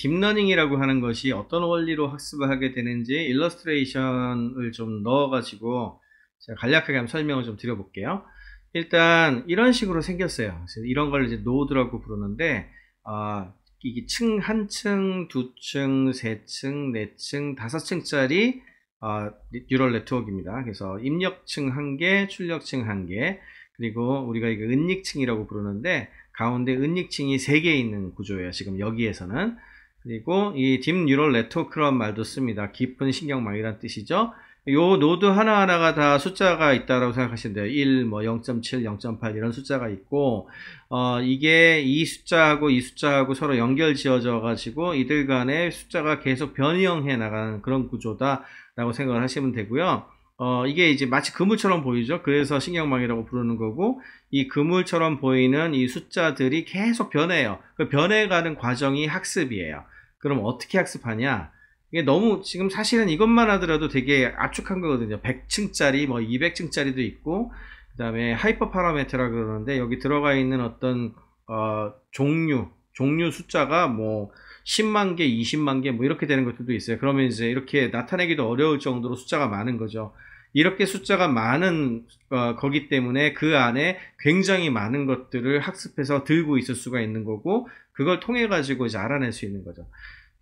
딥러닝이라고 하는 것이 어떤 원리로 학습을 하게 되는지 일러스트레이션을 좀 넣어가지고 제가 간략하게 한번 설명을 좀 드려볼게요. 일단 이런 식으로 생겼어요. 이런 걸 이제 노드라고 부르는데 어, 이게 층 한 층, 두 층, 세 층, 네 층, 다섯 층짜리 어, 뉴럴 네트워크입니다. 그래서 입력층 한 개, 출력층 한 개, 그리고 우리가 이거 은닉층이라고 부르는데 가운데 은닉층이 세 개 있는 구조예요. 지금 여기에서는 그리고 이 딥 뉴럴 네트워크란 말도 씁니다. 깊은 신경망이란 뜻이죠. 요 노드 하나하나가 다 숫자가 있다라고 생각하시면 돼요. 1, 뭐 0.7, 0.8 이런 숫자가 있고 어 이게 이 숫자하고 이 숫자하고 서로 연결 지어져 가지고 이들 간의 숫자가 계속 변형해 나가는 그런 구조다라고 생각을 하시면 되고요. 어, 이게 이제 마치 그물처럼 보이죠. 그래서 신경망이라고 부르는 거고 이 그물처럼 보이는 이 숫자들이 계속 변해요. 그 변해가는 과정이 학습이에요. 그럼 어떻게 학습하냐? 이게 너무 지금 사실은 이것만 하더라도 되게 압축한 거거든요. 100층짜리 뭐 200층짜리도 있고 그다음에 하이퍼 파라메트라 그러는데 여기 들어가 있는 어떤 어, 종류 종류 숫자가 뭐 10만 개, 20만 개 뭐 이렇게 되는 것들도 있어요. 그러면 이제 이렇게 나타내기도 어려울 정도로 숫자가 많은 거죠. 이렇게 숫자가 많은 어, 거기 때문에 그 안에 굉장히 많은 것들을 학습해서 들고 있을 수가 있는 거고 그걸 통해 가지고 이제 알아낼 수 있는 거죠.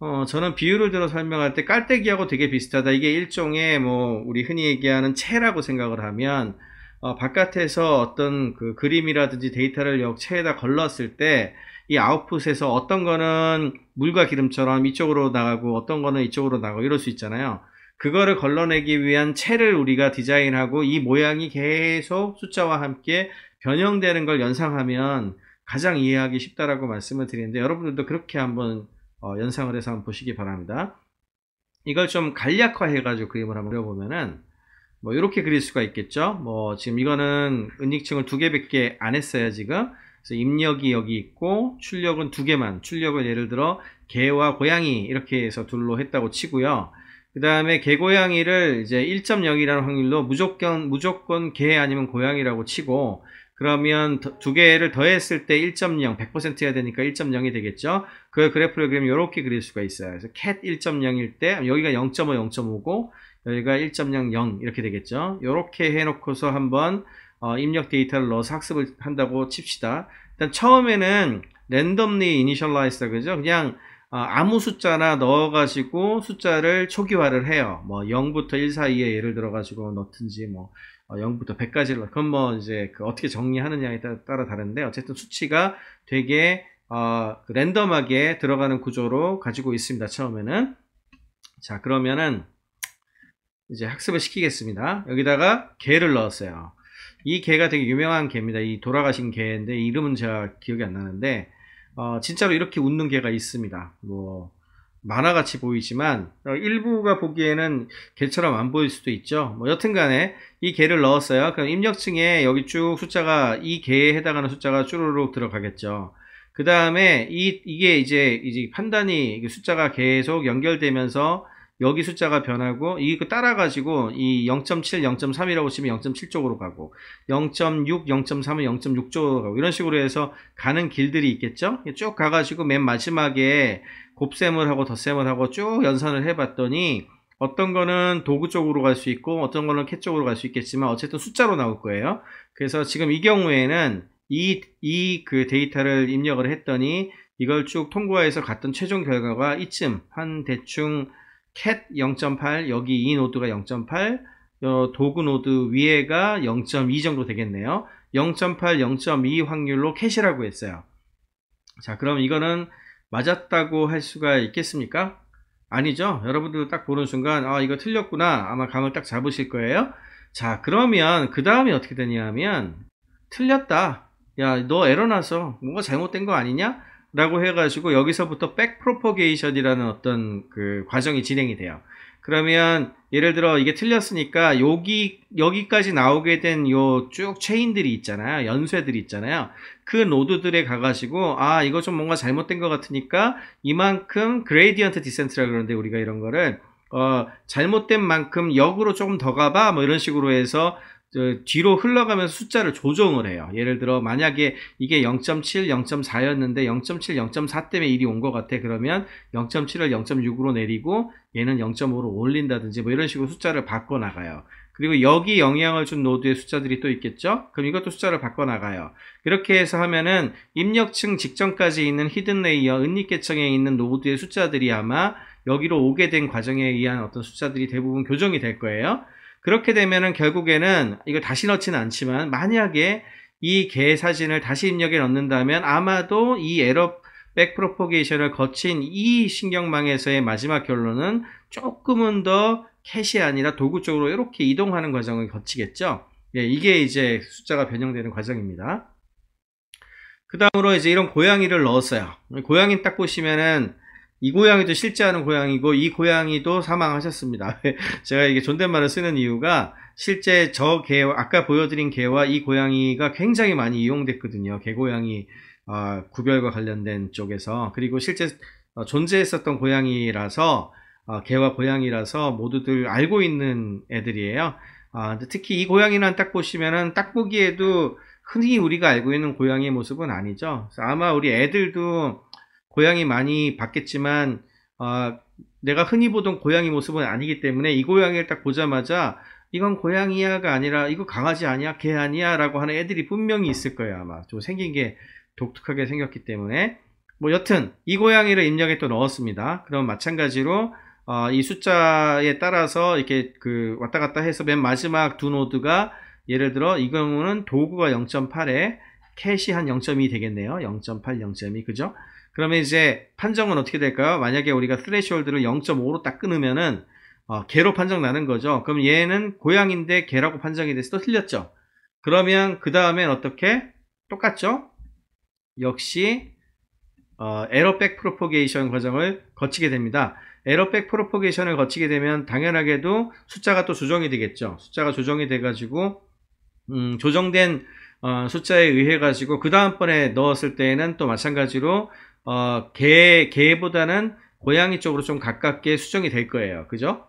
어, 저는 비유를 들어 설명할 때 깔때기하고 되게 비슷하다. 이게 일종의 뭐 우리 흔히 얘기하는 채라고 생각을 하면 어, 바깥에서 어떤 그 그림이라든지 데이터를 역체에다 걸렀을 때 이 아웃풋에서 어떤 거는 물과 기름처럼 이쪽으로 나가고 어떤 거는 이쪽으로 나가고 이럴 수 있잖아요. 그거를 걸러내기 위한 채를 우리가 디자인하고 이 모양이 계속 숫자와 함께 변형되는 걸 연상하면 가장 이해하기 쉽다라고 말씀을 드리는데 여러분들도 그렇게 한번 어, 연상을 해서 한번 보시기 바랍니다. 이걸 좀 간략화해가지고 그림을 한번 그려보면은 뭐 이렇게 그릴 수가 있겠죠. 뭐 지금 이거는 은닉층을 두 개밖에 안 했어요 지금. 그래서 입력이 여기 있고 출력은 두 개만. 출력을 예를 들어 개와 고양이 이렇게 해서 둘로 했다고 치고요. 그 다음에 개고양이를 이제 1.0이라는 확률로 무조건 무조건 개 아니면 고양이라고 치고 그러면 두 개를 더했을 때 1.0, 100% 해야 되니까 1.0이 되겠죠. 그 그래프를 그리면 이렇게 그릴 수가 있어요. 그래서 cat 1.0일 때 여기가 0.5, 0.5고 여기가 1.0, 0 이렇게 되겠죠. 이렇게 해놓고서 한번 어, 입력 데이터를 넣어서 학습을 한다고 칩시다. 일단 처음에는 랜덤리 이니셜라이즈다 그죠? 그냥 어, 아무 숫자나 넣어가지고 숫자를 초기화를 해요. 뭐 0부터 1 사이에 예를 들어가지고 넣든지 뭐 0부터 어, 100까지를 그건 뭐 이제 그 어떻게 정리하느냐에 따라 다른데 어쨌든 수치가 되게 어, 그 랜덤하게 들어가는 구조로 가지고 있습니다. 처음에는 자 그러면은 이제 학습을 시키겠습니다. 여기다가 개를 넣었어요. 이 개가 되게 유명한 개입니다. 이 돌아가신 개인데 이름은 제가 기억이 안 나는데 어, 진짜로 이렇게 웃는 개가 있습니다. 뭐 만화같이 보이지만 어, 일부가 보기에는 개처럼 안 보일 수도 있죠. 뭐 여튼간에 이 개를 넣었어요. 그럼 입력층에 여기 쭉 숫자가 이 개에 해당하는 숫자가 쭈르륵 들어가겠죠. 그 다음에 이 이게 이제 이제 판단이 숫자가 계속 연결되면서 여기 숫자가 변하고 이거 그 따라 가지고 이 0.7, 0.3이라고 치면 0.7쪽으로 가고 0.6, 0.3은 0.6쪽으로 가고 이런 식으로 해서 가는 길들이 있겠죠? 쭉 가가지고 맨 마지막에 곱셈을 하고 덧셈을 하고 쭉 연산을 해봤더니 어떤 거는 도구 쪽으로 갈 수 있고 어떤 거는 캣 쪽으로 갈 수 있겠지만 어쨌든 숫자로 나올 거예요. 그래서 지금 이 경우에는 이 이 그 데이터를 입력을 했더니 이걸 쭉 통과해서 갔던 최종 결과가 이쯤 한 대충 cat 0.8 여기 이 노드가 0.8 어, 도구 노드 위에가 0.2 정도 되겠네요 0.8 0.2 확률로 캣이라고 했어요 자 그럼 이거는 맞았다고 할 수가 있겠습니까 아니죠 여러분들 딱 보는 순간 아 이거 틀렸구나 아마 감을 딱 잡으실 거예요 자 그러면 그 다음에 어떻게 되냐 면 틀렸다 야 너 에러 나서 뭔가 잘못된 거 아니냐 라고 해가지고 여기서부터 백프로퍼게이션이라는 어떤 그 과정이 진행이 돼요. 그러면 예를 들어 이게 틀렸으니까 여기 여기까지 나오게 된 요 쭉 체인들이 있잖아요. 연쇄들이 있잖아요. 그 노드들에 가가지고 아 이거 좀 뭔가 잘못된 것 같으니까 이만큼 그레이디언트 디센트라 그러는데 우리가 이런 거를 어 잘못된 만큼 역으로 조금 더 가봐 뭐 이런 식으로 해서 뒤로 흘러가면서 숫자를 조정을 해요. 예를 들어 만약에 이게 0.7, 0.4였는데 0.7, 0.4 때문에 일이 온 것 같아. 그러면 0.7을 0.6으로 내리고 얘는 0.5로 올린다든지 뭐 이런 식으로 숫자를 바꿔나가요. 그리고 여기 영향을 준 노드의 숫자들이 또 있겠죠? 그럼 이것도 숫자를 바꿔나가요. 그렇게 해서 하면은 입력층 직전까지 있는 히든 레이어, 은닉계층에 있는 노드의 숫자들이 아마 여기로 오게 된 과정에 의한 어떤 숫자들이 대부분 교정이 될 거예요. 그렇게 되면은 결국에는 이걸 다시 넣지는 않지만 만약에 이 개 사진을 다시 입력에 넣는다면 아마도 이 에러 백프로포게이션을 거친 이 신경망에서의 마지막 결론은 조금은 더 캐시 아니라 도구 쪽으로 이렇게 이동하는 과정을 거치겠죠. 예, 이게 이제 숫자가 변형되는 과정입니다. 그 다음으로 이제 이런 고양이를 넣었어요. 고양이 딱 보시면은 이 고양이도 실제하는 고양이고 이 고양이도 사망하셨습니다. 제가 이게 존댓말을 쓰는 이유가 실제 저 개, 아까 보여드린 개와 이 고양이가 굉장히 많이 이용됐거든요. 개고양이 어, 구별과 관련된 쪽에서 그리고 실제 어, 존재했었던 고양이라서 어, 개와 고양이라서 모두들 알고 있는 애들이에요. 아, 특히 이 고양이는 딱 보시면은 딱 보기에도 흔히 우리가 알고 있는 고양이의 모습은 아니죠. 아마 우리 애들도 고양이 많이 봤겠지만 어, 내가 흔히 보던 고양이 모습은 아니기 때문에 이 고양이를 딱 보자마자 이건 고양이야가 아니라 이거 강아지 아니야 개 아니야 라고 하는 애들이 분명히 있을 거예요 아마 좀 생긴 게 독특하게 생겼기 때문에 뭐 여튼 이 고양이를 입력에 또 넣었습니다 그럼 마찬가지로 어, 이 숫자에 따라서 이렇게 그 왔다 갔다 해서 맨 마지막 두 노드가 예를 들어 이 경우는 도구가 0.8에 캐시 한 0.2 되겠네요 0.8 0.2 그죠 그러면 이제 판정은 어떻게 될까요? 만약에 우리가 스레시홀드를 0.5로 딱 끊으면은 어, 개로 판정 나는 거죠. 그럼 얘는 고양인데 개라고 판정이 돼서 또 틀렸죠. 그러면 그 다음엔 어떻게? 똑같죠? 역시 어, 에러백 프로포게이션 과정을 거치게 됩니다. 에러백 프로포게이션을 거치게 되면 당연하게도 숫자가 또 조정이 되겠죠. 숫자가 조정이 돼가지고 음, 조정된 어, 숫자에 의해 가지고 그 다음번에 넣었을 때에는 또 마찬가지로 어, 개, 개보다는 고양이 쪽으로 좀 가깝게 수정이 될 거예요. 그죠?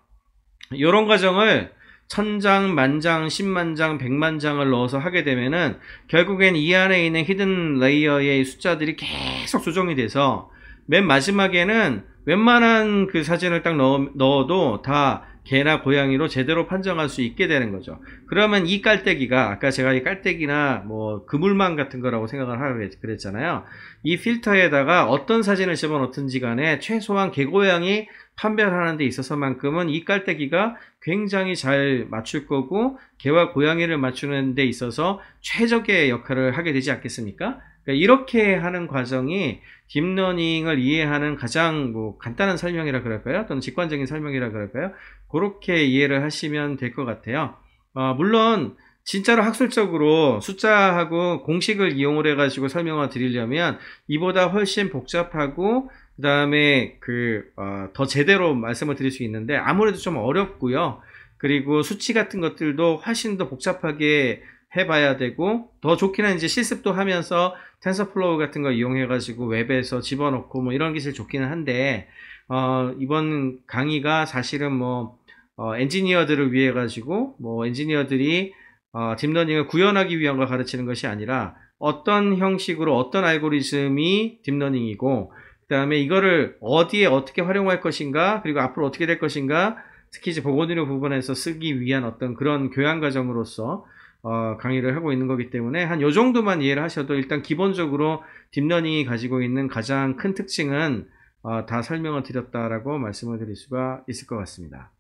요런 과정을 천장, 만장, 십만장, 백만장을 넣어서 하게 되면은 결국엔 이 안에 있는 히든 레이어의 숫자들이 계속 조정이 돼서 맨 마지막에는 웬만한 그 사진을 딱 넣어, 넣어도 다 개나 고양이로 제대로 판정할 수 있게 되는 거죠. 그러면 이 깔때기가 아까 제가 이 깔때기나 뭐 그물망 같은 거라고 생각을 하고 그랬잖아요. 이 필터에다가 어떤 사진을 집어넣든지 간에 최소한 개고양이 판별하는 데 있어서만큼은 이 깔때기가 굉장히 잘 맞출 거고 개와 고양이를 맞추는 데 있어서 최적의 역할을 하게 되지 않겠습니까? 그러니까 이렇게 하는 과정이 딥러닝을 이해하는 가장 뭐 간단한 설명이라 그럴까요? 또는 직관적인 설명이라 그럴까요? 그렇게 이해를 하시면 될 것 같아요. 어, 물론 진짜로 학술적으로 숫자하고 공식을 이용을 해가지고 설명을 드리려면 이보다 훨씬 복잡하고 그 다음에 그더 어, 제대로 말씀을 드릴 수 있는데 아무래도 좀 어렵고요. 그리고 수치 같은 것들도 훨씬 더 복잡하게 해봐야 되고 더 좋기는 이제 실습도 하면서 텐서플로우 같은 거 이용해가지고 웹에서 집어넣고 뭐 이런 기술 일 좋기는 한데 어, 이번 강의가 사실은 뭐 어, 엔지니어들을 위해 가지고 뭐 엔지니어들이 어, 딥러닝을 구현하기 위한 걸 가르치는 것이 아니라 어떤 형식으로 어떤 알고리즘이 딥러닝이고 그 다음에 이거를 어디에 어떻게 활용할 것인가 그리고 앞으로 어떻게 될 것인가 특히 이제 보건의료 부분에서 쓰기 위한 어떤 그런 교양과정으로서 어, 강의를 하고 있는 거기 때문에 한 요 정도만 이해를 하셔도 일단 기본적으로 딥러닝이 가지고 있는 가장 큰 특징은 어, 다 설명을 드렸다라고 말씀을 드릴 수가 있을 것 같습니다.